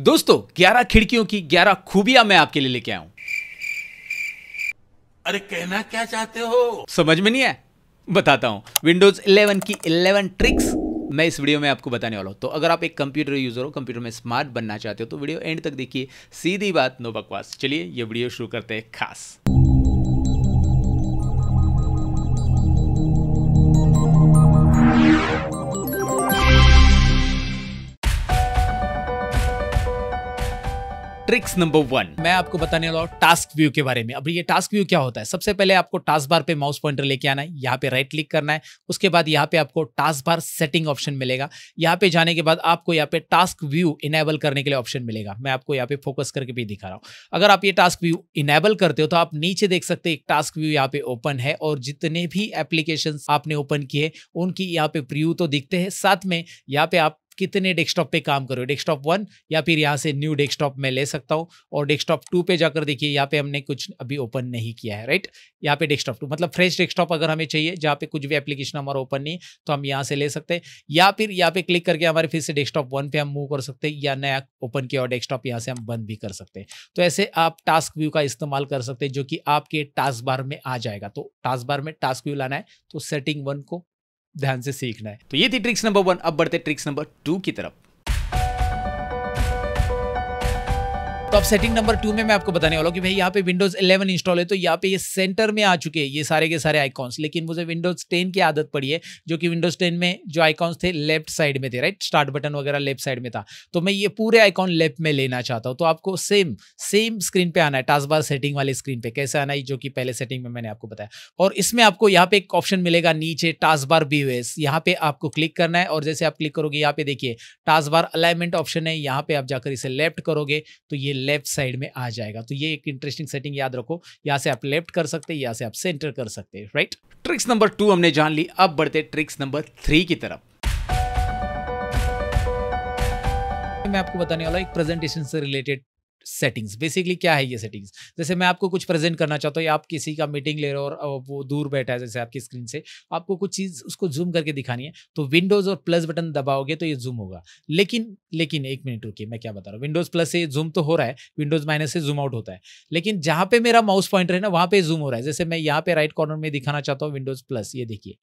दोस्तों 11 खिड़कियों की 11 खूबियां मैं आपके लिए लेके आया हूं अरे कहना क्या चाहते हो समझ में नहीं है बताता हूं विंडोज 11 की 11 ट्रिक्स मैं इस वीडियो में आपको बताने वाला हूं तो अगर आप एक कंप्यूटर यूजर हो कंप्यूटर में स्मार्ट बनना चाहते हो तो वीडियो एंड तक देखिए सीधी बात नो बकवास चलिए ये वीडियो शुरू करते हैं खास ट्रिक्स नंबर वन मैं आपको बताने वाला हूँ टास्क व्यू के बारे में अब ये टास्क व्यू क्या होता है सबसे पहले आपको टास्क बार पे माउस पॉइंटर लेके आना है यहाँ पे राइट क्लिक करना है उसके बाद यहाँ पे आपको टास्क बार सेटिंग ऑप्शन मिलेगा यहाँ पे जाने के बाद आपको यहाँ पे टास्क व्यू इनेबल करने के लिए ऑप्शन मिलेगा मैं आपको यहाँ पे फोकस करके भी दिखा रहा हूँ अगर आप ये टास्क व्यू इनेबल करते हो तो आप नीचे देख सकते एक टास्क व्यू यहाँ पे ओपन है और जितने भी एप्लीकेशन आपने ओपन किए उनकी यहाँ पे प्रिव्यू तो दिखते हैं साथ में यहाँ पे आप कितने डेस्कटॉप पे काम करो डेस्कटॉप वन या फिर यहाँ से न्यू डेस्कटॉप मैं ले सकता हूँ और डेस्कटॉप टू पे जाकर देखिए यहाँ पे हमने कुछ अभी ओपन नहीं किया है राइट यहाँ पे डेस्कटॉप टू मतलब फ्रेश डेस्कटॉप अगर हमें चाहिए जहाँ पे कुछ भी एप्लीकेशन हमारा ओपन नहीं तो हम यहाँ से ले सकते हैं या फिर यहाँ पे क्लिक करके हमारे फिर से डेस्कटॉप वन पे हम मूव कर सकते हैं या नया ओपन किया और डेस्कटॉप यहाँ से हम बंद भी कर सकते हैं तो ऐसे आप टास्क व्यू का इस्तेमाल कर सकते हैं जो कि आपके टास्क बार में आ जाएगा तो टास्क बार में टास्क व्यू लाना है तो सेटिंग वन को ध्यान से सीखना है तो ये थी ट्रिक्स नंबर वन अब बढ़ते ट्रिक्स नंबर टू की तरफ तो अब सेटिंग नंबर टू में मैं आपको बताने वाला हूँ कि भाई यहाँ पे विंडोज 11 इंस्टॉल है तो यहाँ पे ये सेंटर में आ चुके हैं ये सारे के सारे आइकॉन्स लेकिन मुझे विंडोज 10 की आदत पड़ी है जो कि विंडोज 10 में जो आइकॉन्स थे लेफ्ट साइड में थे राइट स्टार्ट बटन वगैरह लेफ्ट साइड में था तो मैं ये पूरे आइकॉन लेफ्ट में लेना चाहता हूँ तो आपको सेम सेम स्क्रीन पर आना है टास्क बार सेटिंग वाले स्क्रीन पर कैसे आना है जो कि पहले सेटिंग में मैंने आपको बताया और इसमें आपको यहाँ पे एक ऑप्शन मिलेगा नीचे टास्क बार बी एस पे आपको क्लिक करना है और जैसे आप क्लिक करोगे यहाँ पे देखिए टास्क बार अलाइनमेंट ऑप्शन है यहाँ पे आप जाकर इसे लेफ्ट करोगे तो ये लेफ्ट साइड में आ जाएगा तो ये एक इंटरेस्टिंग सेटिंग याद रखो यहाँ से आप लेफ्ट कर सकते हैं यहाँ से आप सेंटर कर सकते हैं राइट ट्रिक्स नंबर टू हमने जान ली अब बढ़ते ट्रिक्स नंबर थ्री की तरफ मैं आपको बताने वाला एक प्रेजेंटेशन से रिलेटेड सेटिंग्स बेसिकली क्या है ये सेटिंग्स जैसे मैं आपको कुछ प्रेजेंट करना चाहता हूँ या आप किसी का मीटिंग ले रहे हो और वो दूर बैठा है जैसे आपकी स्क्रीन से आपको कुछ चीज़ उसको जूम करके दिखानी है तो विंडोज़ और प्लस बटन दबाओगे तो ये जूम होगा लेकिन लेकिन एक मिनट रुकिए मैं क्या बता रहा हूँ विंडोज़ प्लस से जूम तो हो रहा है विंडोज़ माइनस से जूम आउट होता है लेकिन जहाँ पे मेरा माउस पॉइंटर है ना वहाँ पे जूम हो रहा है जैसे मैं यहाँ पे राइट कॉर्नर में दिखाना चाहता हूँ विंडोज़ प्लस ये देखिए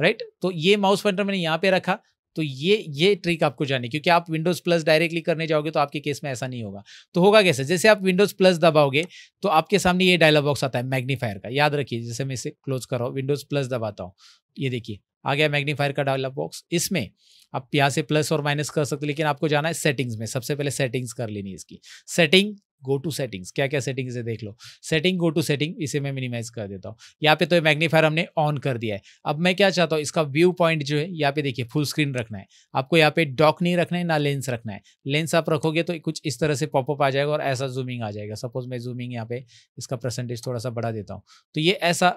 राइट तो ये माउस पॉइंटर मैंने यहाँ पे रखा तो ये ये ट्रिक आपको जानी क्योंकि आप विंडोज़ प्लस डायरेक्टली करने जाओगे तो आपके केस में ऐसा नहीं होगा तो होगा कैसे जैसे आप विंडोज़ प्लस दबाओगे तो आपके सामने ये डायलॉग बॉक्स आता है मैग्नीफायर का याद रखिए जैसे मैं इसे क्लोज कर रहा हूँ विंडोज़ प्लस दबाता हूँ ये देखिए आ गया मैग्नीफायर का डायलॉग बॉक्स इसमें आप यहाँ से प्लस और माइनस कर सकते लेकिन आपको जाना है सेटिंग्स में सबसे पहले सेटिंग्स कर लेनी है इसकी सेटिंग गो टू सेटिंग्स क्या क्या सेटिंग्स है देख लो सेटिंग गो टू सेटिंग इसे मैं मिनिमाइज कर देता हूँ यहाँ पे तो मैग्नीफायर हमने ऑन कर दिया है अब मैं क्या चाहता हूँ इसका व्यू पॉइंट जो है यहाँ पे देखिए फुल स्क्रीन रखना है आपको यहाँ पे डॉक नहीं रखना है ना लेंस रखना है लेंस आप रखोगे तो कुछ इस तरह से पॉपअप आ जाएगा और ऐसा जूमिंग आ जाएगा सपोज मैं जूमिंग यहाँ पे इसका परसेंटेज थोड़ा सा बढ़ा देता हूँ तो ये ऐसा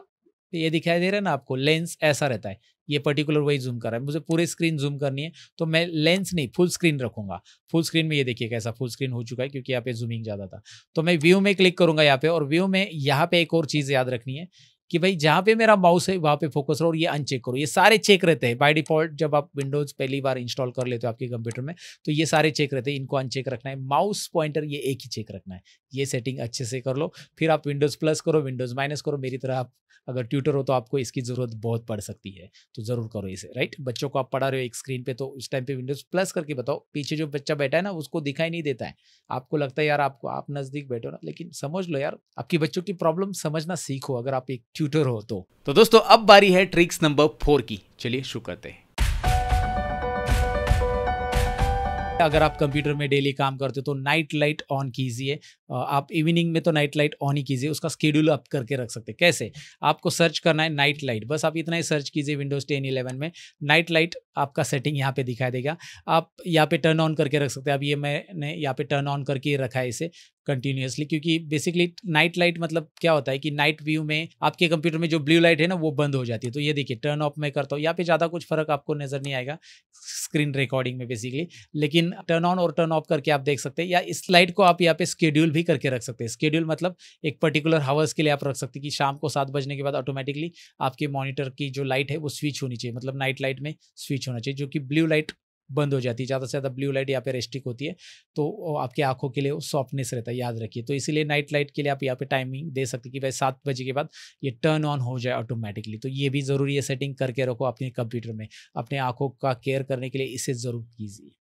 तो ये दिखाई दे रहा है ना आपको लेंस ऐसा रहता है ये पर्टिकुलर वही जूम कर रहा है मुझे पूरे स्क्रीन जूम करनी है तो मैं लेंस नहीं फुल स्क्रीन रखूंगा फुल स्क्रीन में ये देखिए कैसा फुल स्क्रीन हो चुका है क्योंकि यहाँ पे जूमिंग ज़्यादा था तो मैं व्यू में क्लिक करूंगा यहाँ पे और व्यू में यहाँ पे एक और चीज़ याद रखनी है कि भाई जहाँ पे मेरा माउस है वहाँ पे फोकस रहो और ये अनचेक करो ये सारे चेक रहते हैं बाय डिफॉल्ट जब आप विंडोज पहली बार इंस्टॉल कर लेते हो आपके कंप्यूटर में तो ये सारे चेक रहते हैं इनको अनचेक रखना है माउस पॉइंटर ये एक ही चेक रखना है ये सेटिंग अच्छे से कर लो फिर आप विंडोज प्लस करो विंडोज माइनस करो मेरी तरह आप अगर ट्यूटर हो तो आपको इसकी ज़रूरत बहुत पड़ सकती है तो ज़रूर करो इसे राइट बच्चों को आप पढ़ा रहे हो एक स्क्रीन पे तो उस टाइम पे विंडोज प्लस करके बताओ पीछे जो बच्चा बैठा है ना उसको दिखाई नहीं देता है आपको लगता है यार आपको आप नज़दीक बैठो ना लेकिन समझ लो यार आपके बच्चों की प्रॉब्लम समझना सीखो अगर आप एक ट्यूटर हो तो तो दोस्तों अब बारी है ट्रिक्स नंबर फोर की चलिए शुरू करते हैं अगर आप कंप्यूटर में डेली काम करते हो तो नाइट लाइट ऑन कीजिए आप इवनिंग में तो नाइट लाइट ऑन ही कीजिए उसका स्केड्यूल आप करके रख सकते हैं कैसे आपको सर्च करना है नाइट लाइट बस आप इतना ही सर्च कीजिए विंडोज टेन इलेवन में नाइट लाइट आपका सेटिंग यहाँ पे दिखाई देगा आप यहाँ पे टर्न ऑन करके रख सकते हैं अब ये मैंने यहाँ पे टर्न ऑन करके रखा है इसे कंटिन्यूसली क्योंकि बेसिकली नाइट लाइट मतलब क्या होता है कि नाइट व्यू में आपके कंप्यूटर में जो ब्लू लाइट है ना वो बंद हो जाती है तो ये देखिए टर्न ऑफ में करता हूँ यहाँ पे ज़्यादा कुछ फर्क आपको नज़र नहीं आएगा स्क्रीन रिकॉर्डिंग में बेसिकली लेकिन टर्न ऑन और टर्न ऑफ करके आप देख सकते हैं या इस लाइट को आप यहाँ पे स्केड्यूल भी करके रख सकते हैं स्केड्यूल मतलब एक पर्टिकुलर हावर्स के लिए आप रख सकते हैं कि शाम को सात बजने के बाद ऑटोमेटिकली आपके मॉनिटर की जो लाइट है वो स्विच होनी चाहिए मतलब नाइट लाइट में स्विच होना चाहिए जो कि ब्लू लाइट बंद हो जाती है ज़्यादा से ज़्यादा ब्लू लाइट यहाँ पे रेस्टिक होती है तो आपकी आंखों के लिए सॉफ्टनेस रहता है याद रखिए तो इसीलिए नाइट लाइट के लिए आप यहाँ पे टाइमिंग दे सकते कि भाई सात बजे के बाद ये टर्न ऑन हो जाए ऑटोमेटिकली तो ये भी ज़रूरी है सेटिंग करके रखो अपने कंप्यूटर में अपने आंखों का केयर करने के लिए इसे ज़रूर कीजिए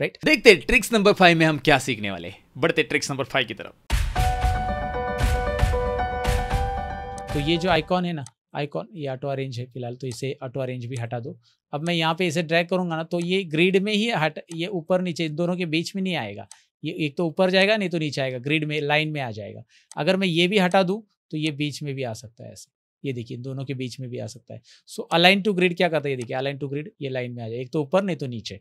राइट देखते ट्रिक्स नंबर फाइव में हम क्या सीखने वाले बढ़ते ट्रिक्स नंबर फाइव की तरफ तो ये जो आइकॉन है ना आइकॉन ये ऑटो अरेंज है फिलहाल तो इसे ऑटो अरेंज भी हटा दो अब मैं यहाँ पे इसे ड्रैग करूँगा ना तो ये ग्रिड में ही हट ये ऊपर नीचे दोनों के बीच में नहीं आएगा ये एक तो ऊपर जाएगा नहीं तो नीचे आएगा ग्रिड में लाइन में आ जाएगा अगर मैं ये भी हटा दूँ तो ये बीच में भी आ सकता है ऐसे ये देखिए दोनों के बीच में भी आ सकता है सो अलाइन टू ग्रिड क्या करता है ये देखिए अलाइन टू ग्रिड ये लाइन में आ जाए एक तो ऊपर नहीं तो नीचे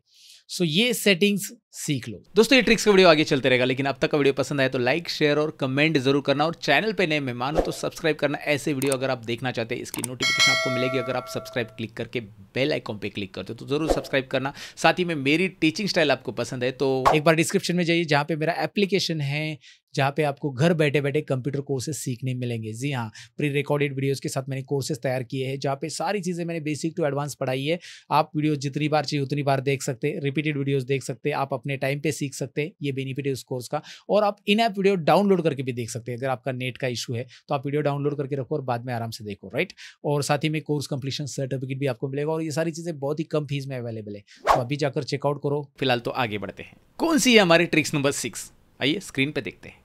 सो ये सेटिंग्स सीख लो दोस्तों ये ट्रिक्स का वीडियो आगे चलते रहेगा लेकिन अब तक का वीडियो पसंद आए तो लाइक शेयर और कमेंट जरूर करना और चैनल पर नए मेहमान हो तो सब्सक्राइब करना ऐसे वीडियो अगर आप देखना चाहते हैं इसकी नोटिफिकेशन आपको मिलेगी अगर आप सब्सक्राइब क्लिक करके बेल आइकॉन पर क्लिक करते हो तो जरूर सब्सक्राइब करना साथ ही में मेरी टीचिंग स्टाइल आपको पसंद है तो एक बार डिस्क्रिप्शन में जाइए जहाँ पे मेरा एप्लीकेशन है जहाँ पे आपको घर बैठे बैठे कंप्यूटर कोर्सेज सीखने मिलेंगे जी हाँ प्री रिकॉर्डेड वीडियोज़ के साथ मैंने कोर्सेज तैयार किए हैं जहाँ पे सारी चीज़ें मैंने बेसिक टू एडवांस पढ़ाई है आप वीडियो जितनी बार चाहिए उतनी बार देख सकते हैं रिपीटेड वीडियोज़ देख सकते हैं आप अपने टाइम पर सीख सकते हैं ये बेनिफिट है उस कोर्स का और आप इन ऐप वीडियो डाउनलोड करके भी देख सकते हैं अगर आपका नेट का इशू है तो आप वीडियो डाउनलोड करके रखो और बाद में आराम से देखो राइट और साथ ही में कोर्स कंप्लीशन सर्टिफिकेट भी आपको मिलेगा और ये सारी चीज़ें बहुत ही कम फीस में अवेलेबल है तो अभी जाकर चेकआउट करो फिलहाल तो आगे बढ़ते हैं कौन सी है हमारी ट्रिक्स नंबर सिक्स आइए स्क्रीन पे देखते हैं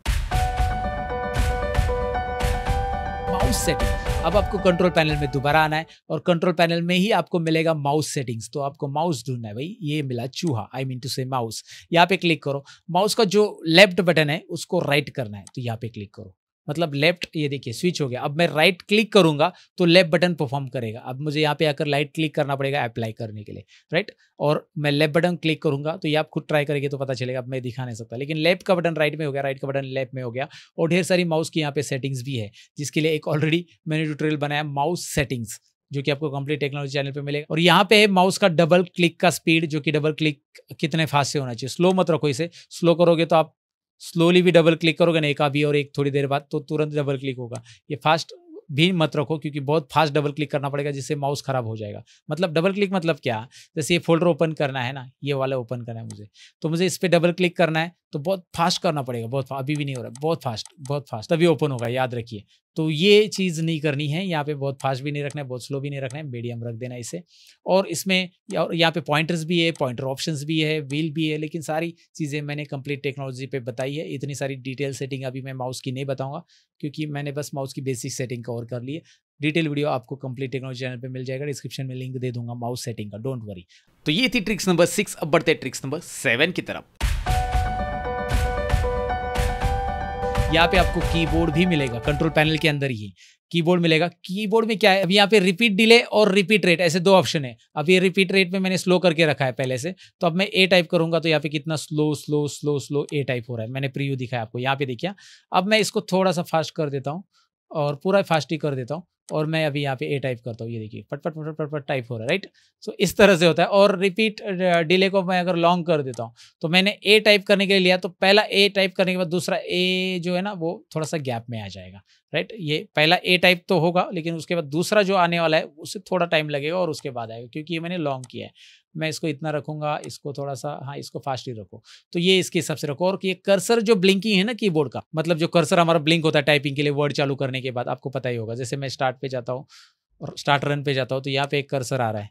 माउस सेटिंग अब आपको कंट्रोल पैनल में दोबारा आना है और कंट्रोल पैनल में ही आपको मिलेगा माउस सेटिंग्स तो आपको माउस ढूंढना है भाई ये मिला चूहा आई मीन टू से माउस यहाँ पे क्लिक करो माउस का जो लेफ्ट बटन है उसको राइट करना है तो यहाँ पे क्लिक करो मतलब लेफ्ट ये देखिए स्विच हो गया अब मैं राइट क्लिक करूंगा तो लेफ्ट बटन परफॉर्म करेगा अब मुझे यहाँ पे आकर राइट क्लिक करना पड़ेगा अप्लाई करने के लिए राइट और मैं लेफ्ट बटन क्लिक करूंगा तो ये आप खुद ट्राई करेंगे तो पता चलेगा अब मैं दिखा नहीं सकता लेकिन लेफ्ट का बटन राइट में हो गया राइट का बटन लेफ्ट में हो गया और ढेर सारी माउस की यहाँ पे सेटिंग्स भी है जिसके लिए एक ऑलरेडी मैंने ट्यूटोरियल बनाया माउस सेटिंग्स जो कि आपको कंप्लीट टेक्नोलॉजी चैनल पे मिलेगा और यहाँ पे है माउस का डबल क्लिक का स्पीड जो कि डबल क्लिक कितने फास्ट से होना चाहिए स्लो मत रखो इसे स्लो करोगे तो आप स्लोली भी डबल क्लिक करोगे ना एक अभी और एक थोड़ी देर बाद तो तुरंत डबल क्लिक होगा ये फास्ट भी मत रखो क्योंकि बहुत फास्ट डबल क्लिक करना पड़ेगा जिससे माउस खराब हो जाएगा मतलब डबल क्लिक मतलब क्या जैसे ये फोल्डर ओपन करना है ना ये वाला ओपन करना है मुझे तो मुझे इस पर डबल क्लिक करना है तो बहुत फास्ट करना पड़ेगा बहुत अभी भी नहीं हो रहा बहुत फास्ट बहुत फास्ट तभी ओपन होगा याद रखिए तो ये चीज़ नहीं करनी है यहाँ पे बहुत फास्ट भी नहीं रखना है बहुत स्लो भी नहीं रखना है मीडियम रख देना इसे और इसमें यहाँ पे पॉइंटर्स भी है पॉइंटर ऑप्शंस भी है व्हील भी है लेकिन सारी चीज़ें मैंने कंप्लीट टेक्नोलॉजी पे बताई है इतनी सारी डिटेल सेटिंग अभी मैं माउस की नहीं बताऊँगा क्योंकि मैंने बस माउस की बेसिक सेटिंग कवर कर ली है डिटेल वीडियो आपको कंप्लीट टेक्नोलॉजी चैनल पे मिल जाएगा डिस्क्रिप्शन में लिंक दे दूंगा माउस सेटिंग का डोंट वरी तो ये थी ट्रिक्स नंबर सिक्स अब बढ़ते ट्रिक्स नंबर सेवन की तरफ यहाँ पे आपको कीबोर्ड भी मिलेगा कंट्रोल पैनल के अंदर ही कीबोर्ड मिलेगा कीबोर्ड में क्या है अब यहाँ पे रिपीट डिले और रिपीट रेट ऐसे दो ऑप्शन है अब ये रिपीट रेट में मैंने स्लो करके रखा है पहले से तो अब मैं ए टाइप करूंगा तो यहाँ पे कितना slow slow slow slow A type हो रहा है मैंने प्रीव्यू दिखाया आपको यहाँ पे देखिए अब मैं इसको थोड़ा सा फास्ट कर देता हूँ और पूरा फास्ट ही कर देता हूँ और मैं अभी यहाँ पे ए टाइप करता हूँ ये देखिए फट फट फट फट टाइप हो रहा है राइट सो इस तरह से होता है और रिपीट डिले uh, को मैं अगर लॉन्ग कर देता हूँ तो मैंने ए टाइप करने के लिए लिया तो पहला ए टाइप करने के बाद दूसरा ए जो है ना वो थोड़ा सा गैप में आ जाएगा राइट ये पहला ए टाइप तो होगा लेकिन उसके बाद दूसरा जो आने वाला है उससे थोड़ा टाइम लगेगा और उसके बाद आएगा क्योंकि ये मैंने लॉन्ग किया है मैं इसको इतना रखूंगा इसको थोड़ा सा हाँ इसको फास्ट ही रखो तो ये इसके हिसाब से रखो और ये कर्सर जो ब्लिंकिंग है ना कीबोर्ड का मतलब जो कर्सर हमारा ब्लिंक होता है टाइपिंग के लिए वर्ड चालू करने के बाद आपको पता ही होगा जैसे मैं स्टार्ट पे जाता हूँ और स्टार्ट रन पे जाता हूँ तो यहाँ पे एक कर्सर आ रहा है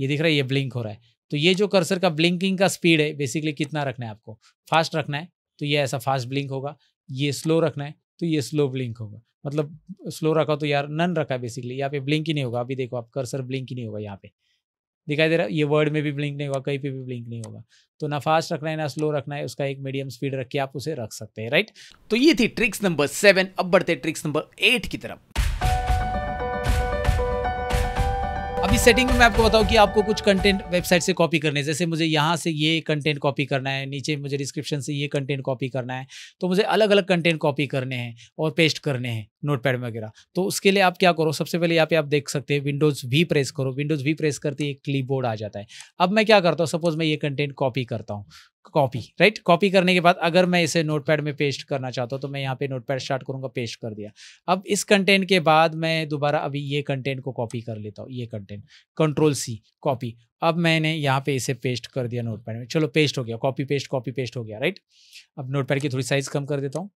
ये दिख रहा है ये ब्लिंक हो रहा है तो ये जो कर्सर का ब्लिंकिंग का स्पीड है बेसिकली कितना रखना है आपको फास्ट रखना है तो ये ऐसा फास्ट ब्लिंक होगा ये स्लो रखना है तो ये स्लो ब्लिंक होगा मतलब स्लो रखा तो यार नन रखा है बेसिकली यहाँ पे ब्लिंक ही नहीं होगा अभी देखो आप कर्सर ब्लिंक ही नहीं होगा यहाँ पे दिखाई दे रहा ये वर्ड में भी ब्लिंक नहीं होगा कहीं पे भी ब्लिंक नहीं होगा तो ना फास्ट रखना है ना स्लो रखना है उसका एक मीडियम स्पीड रख के आप उसे रख सकते हैं राइट तो ये थी ट्रिक्स नंबर सेवन अब बढ़ते ट्रिक्स नंबर एट की तरफ अभी सेटिंग में मैं आपको बताऊं कि आपको कुछ कंटेंट वेबसाइट से कॉपी करने जैसे मुझे यहाँ से ये कंटेंट कॉपी करना है नीचे मुझे डिस्क्रिप्शन से ये कंटेंट कॉपी करना है तो मुझे अलग अलग कंटेंट कॉपी करने हैं और पेस्ट करने हैं नोट पैड वगैरह तो उसके लिए आप क्या करो सबसे पहले यहाँ पे आप देख सकते हैं विंडोज़ वी प्रेस करो विंडोज़ वी प्रेस करते ही एक क्लीबोर्ड आ जाता है अब मैं क्या करता हूँ सपोज मैं ये कंटेंट कॉपी करता हूँ कॉपी राइट कॉपी करने के बाद अगर मैं इसे नोटपैड में पेस्ट करना चाहता हूँ तो मैं यहाँ पे नोटपैड स्टार्ट करूँगा पेस्ट कर दिया अब इस कंटेंट के बाद मैं दोबारा अभी ये कंटेंट को कॉपी कर लेता हूँ ये कंटेंट कंट्रोल सी कॉपी अब मैंने यहाँ पे इसे पेस्ट कर दिया नोटपैड में चलो पेस्ट हो गया कॉपी पेस्ट कॉपी पेस्ट हो गया राइट अब नोटपैड की थोड़ी साइज़ कम कर देता हूँ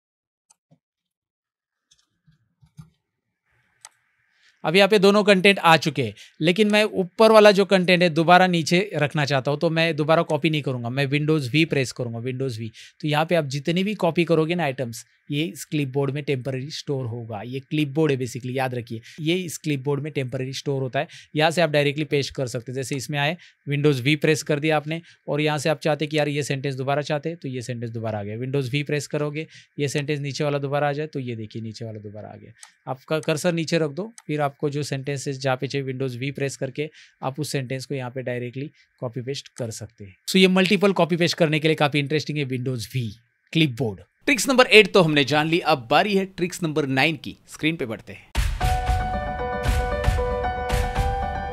अब यहाँ पे दोनों कंटेंट आ चुके हैं लेकिन मैं ऊपर वाला जो कंटेंट है दोबारा नीचे रखना चाहता हूँ तो मैं दोबारा कॉपी नहीं करूँगा मैं विंडोज़ भी प्रेस करूँगा विंडोज़ भी तो यहाँ पे आप जितनी भी कॉपी करोगे ना आइटम्स ये इस क्लिप बोर्ड में टेम्पररी स्टोर होगा ये क्लिप बोर्ड है बेसिकली याद रखिए ये इस क्लिप बोर्ड में टेम्पररी स्टोर होता है यहाँ से आप डायरेक्टली पेश कर सकते हैं जैसे इसमें आए विंडोज़ वी प्रेस कर दिया आपने और यहाँ से आप चाहते कि यार ये सेंटेंस दोबारा चाहते तो ये सेंटेंस दोबारा आ गया विंडोज़ वी प्रेस करोगे ये सेंटेंस नीचे वाला दोबारा आ जाए तो ये देखिए नीचे वाला दोबारा आ गया आपका कर्सर नीचे रख दो फिर आपको जो है जहाँ पे चाहिए विंडोज़ वी प्रेस करके आप उस सेंटेंस को यहाँ पे डायरेक्टली कॉपी पेस्ट कर सकते हैं सो so, ये मल्टीपल कॉपी पेस्ट करने के लिए काफ़ी इंटरेस्टिंग है Windows V clipboard tricks number eight तो हमने जान ली अब बारी है ट्रिक्स नंबर नाइन की स्क्रीन पे बढ़ते हैं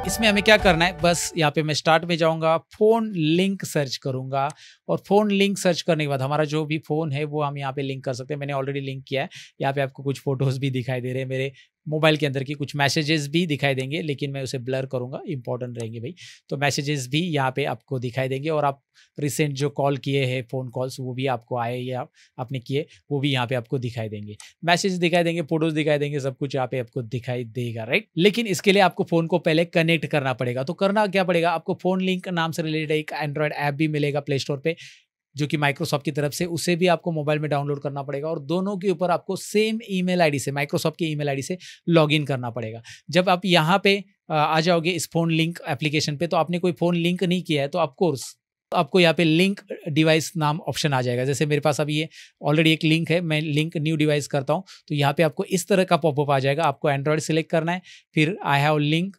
इसमें हमें क्या करना है बस यहाँ पे मैं स्टार्ट में जाऊंगा फ़ोन लिंक सर्च करूंगा और फ़ोन लिंक सर्च करने के बाद हमारा जो भी फ़ोन है वो हम यहाँ पे लिंक कर सकते हैं मैंने ऑलरेडी लिंक किया है यहाँ पे आपको कुछ फ़ोटोज़ भी दिखाई दे रहे हैं मेरे मोबाइल के अंदर की कुछ मैसेजेस भी दिखाई देंगे लेकिन मैं उसे ब्लर करूँगा इंपॉर्टेंट रहेंगे भाई तो मैसेजेस भी यहाँ पे आपको दिखाई देंगे और आप रिसेंट जो कॉल किए हैं फ़ोन कॉल्स वो भी आपको आए या आपने किए वो भी यहाँ पे आपको दिखाई देंगे मैसेज दिखाई देंगे फोटोज दिखाई देंगे सब कुछ यहाँ पे आपको दिखाई देगा राइट लेकिन इसके लिए आपको फ़ोन को पहले कनेक्ट करना पड़ेगा तो करना क्या पड़ेगा आपको फ़ोन लिंक नाम से रिलेटेड एक एंड्रॉयड ऐप भी मिलेगा प्ले स्टोर पर जो कि माइक्रोसॉफ्ट की तरफ से उसे भी आपको मोबाइल में डाउनलोड करना पड़ेगा और दोनों के ऊपर आपको सेम ईमेल आईडी से माइक्रोसॉफ्ट की ईमेल आईडी से लॉगिन करना पड़ेगा जब आप यहाँ पे आ जाओगे इस फोन लिंक एप्लीकेशन पे तो आपने कोई फोन लिंक नहीं किया है तो ऑफकोर्स आपको यहाँ पे लिंक डिवाइस नाम ऑप्शन आ जाएगा जैसे मेरे पास अभी ये ऑलरेडी एक लिंक है मैं लिंक न्यू डिवाइस करता हूँ तो यहाँ पे आपको इस तरह का पॉपअप आ जाएगा आपको एंड्रॉयड सेलेक्ट करना है फिर I have link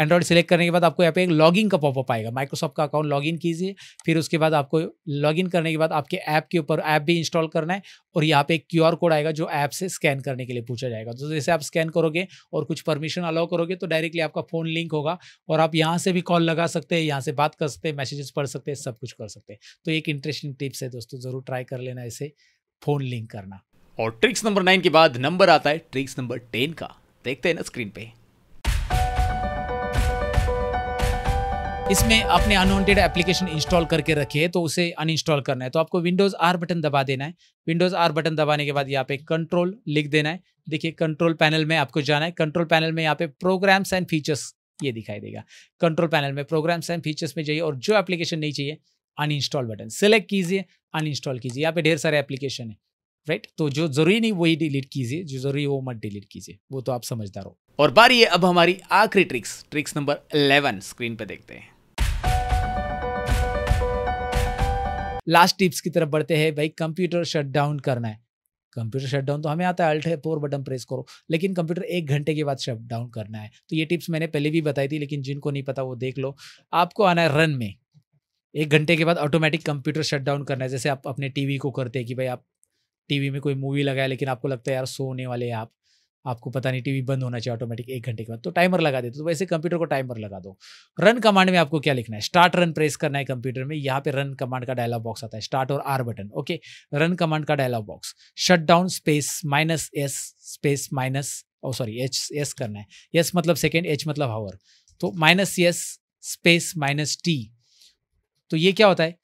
Android select करने के बाद आपको यहाँ पे एक लॉगिन का पॉपअप आएगा माइक्रोसॉफ्ट का अकाउंट लॉगिन कीजिए फिर उसके बाद आपको लॉगिन करने के बाद आपके ऐप के ऊपर ऐप भी इंस्टॉल करना है और यहाँ पे एक क्यूआर कोड आएगा जो ऐप से स्कैन करने के लिए पूछा जाएगा तो जैसे आप स्कैन करोगे और कुछ परमिशन अलाउ करोगे तो डायरेक्टली आपका फ़ोन लिंक होगा और आप यहाँ से भी कॉल लगा सकते हैं यहाँ से बात कर सकते हैं मैसेजेस पढ़ सकते हैं सब कुछ कर सकते हैं तो एक इंटरेस्टिंग टिप्स है दोस्तों ज़रूर ट्राई कर लेना इसे फ़ोन लिंक करना और ट्रिक्स नंबर नाइन के बाद नंबर आता है ट्रिक्स नंबर टेन का देखते हैं ना स्क्रीन पे इसमें आपने अनवॉन्टेड एप्लीकेशन इंस्टॉल करके रखी है तो उसे अनइंस्टॉल करना है तो आपको विंडोज़ आर बटन दबा देना है विंडोज़ आर बटन दबाने के बाद यहाँ पे कंट्रोल लिख देना है देखिए कंट्रोल पैनल में आपको जाना है कंट्रोल पैनल में यहाँ पे प्रोग्राम्स एंड फीचर्स ये दिखाई देगा कंट्रोल पैनल में प्रोग्राम्स एंड फीचर्स में जाइए और जो एप्लीकेशन नहीं चाहिए अनइंस्टॉल बटन सेलेक्ट कीजिए अनइंस्टॉल कीजिए यहाँ पे ढेर सारे एप्लीकेशन है राइट तो जो जरूरी नहीं वही डिलीट कीजिए जो जरूरी वो मत डिलीट कीजिए वो तो आप समझदार हो और बारी है अब हमारी आखिरी ट्रिक्स ट्रिक्स नंबर 11 स्क्रीन पे देखते हैं लास्ट टिप्स की तरफ बढ़ते हैं भाई कंप्यूटर शट डाउन करना है कंप्यूटर शट डाउन तो हमें आता है अल्ट है फोर बटन प्रेस करो लेकिन कंप्यूटर एक घंटे के बाद शट डाउन करना है तो ये टिप्स मैंने पहले भी बताई थी लेकिन जिनको नहीं पता वो देख लो आपको आना है रन में एक घंटे के बाद ऑटोमेटिक कंप्यूटर शट डाउन करना है जैसे आप अपने टीवी को करते हैं कि भाई आप टीवी में कोई मूवी लगाए लेकिन आपको लगता है यार सोने वाले आप आपको पता नहीं टीवी बंद होना चाहिए ऑटोमेटिक एक घंटे के बाद तो टाइमर लगा देते तो वैसे कंप्यूटर को टाइमर लगा दो रन कमांड में आपको क्या लिखना है स्टार्ट रन प्रेस करना है कंप्यूटर में यहाँ पे रन कमांड का डायलॉग बॉक्स आता है स्टार्ट और R button okay run command का dialog box shut down space minus S space minus और सॉरी एच एस करना है एस मतलब सेकेंड एच मतलब हावर तो minus S space minus T तो ये क्या होता है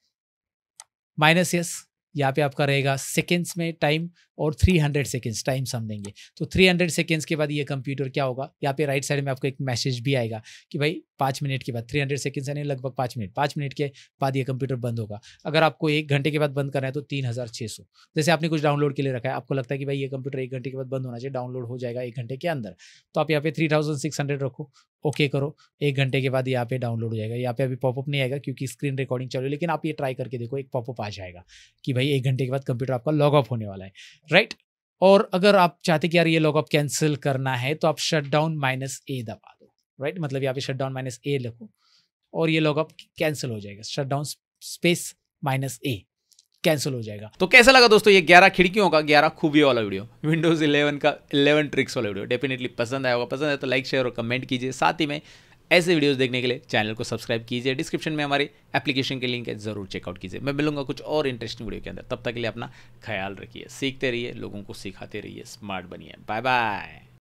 माइनस एस यहाँ पे आपका रहेगा सेकेंड्स में टाइम और 300 सेकेंड्स टाइम हम देंगे तो 300 सेकेंड्स के बाद ये कंप्यूटर क्या होगा यहाँ पे राइट साइड में आपको एक मैसेज भी आएगा कि भाई पाँच मिनट के बाद 300 सेकेंड्स यानी लगभग पाँच मिनट पाँच मिनट के बाद ये कंप्यूटर बंद होगा अगर आपको एक घंटे के बाद बंद करना है तो तीन हज़ार सौ जैसे आपने कुछ डाउनलोड के लिए रखा है आपको लगता है कि भाई ये कंप्यूटर एक घंटे के बाद बंद होना चाहिए डाउनलोड हो जाएगा एक घंटे के अंदर तो आप यहाँ पे थ्री थाउजेंड सिक्स हंड्रेड रखो ओके करो एक घंटे के बाद यहाँ पे डाउनलोड हो जाएगा यहाँ पे अभी पॉपअप नहीं आएगा क्योंकि स्क्रीन रिकॉर्डिंग चल रही है लेकिन आप ये ट्राई करके देखो एक पॉपअप आ जाएगा कि भाई एक घंटे के बाद कंप्यूटर आपका लॉग ऑफ होने वाला है राइट और अगर आप चाहते कि यार ये लॉग ऑफ कैंसिल करना है तो आप शट डाउन माइनस ए दबा दो राइट मतलब यहाँ पे शट डाउन माइनस ए लिखो और ये लॉग ऑफ कैंसिल हो जाएगा shut down space minus A cancel हो जाएगा तो कैसा लगा दोस्तों ये 11 खिड़कियों का 11 खूबियों वाला वीडियो विंडोज 11 का 11 ट्रिक्स वाला वीडियो डेफिनेटली पसंद आया होगा पसंद है तो लाइक शेयर और कमेंट कीजिए साथ ही में ऐसे वीडियोस देखने के लिए चैनल को सब्सक्राइब कीजिए डिस्क्रिप्शन में हमारे एप्लीकेशन के लिंक है जरूर चेकआउट कीजिए मैं मिलूंगा कुछ और इंटरेस्टिंग वीडियो के अंदर तब तक के लिए अपना ख्याल रखिए सीखते रहिए लोगों को सिखाते रहिए स्मार्ट बनिए बाय बाय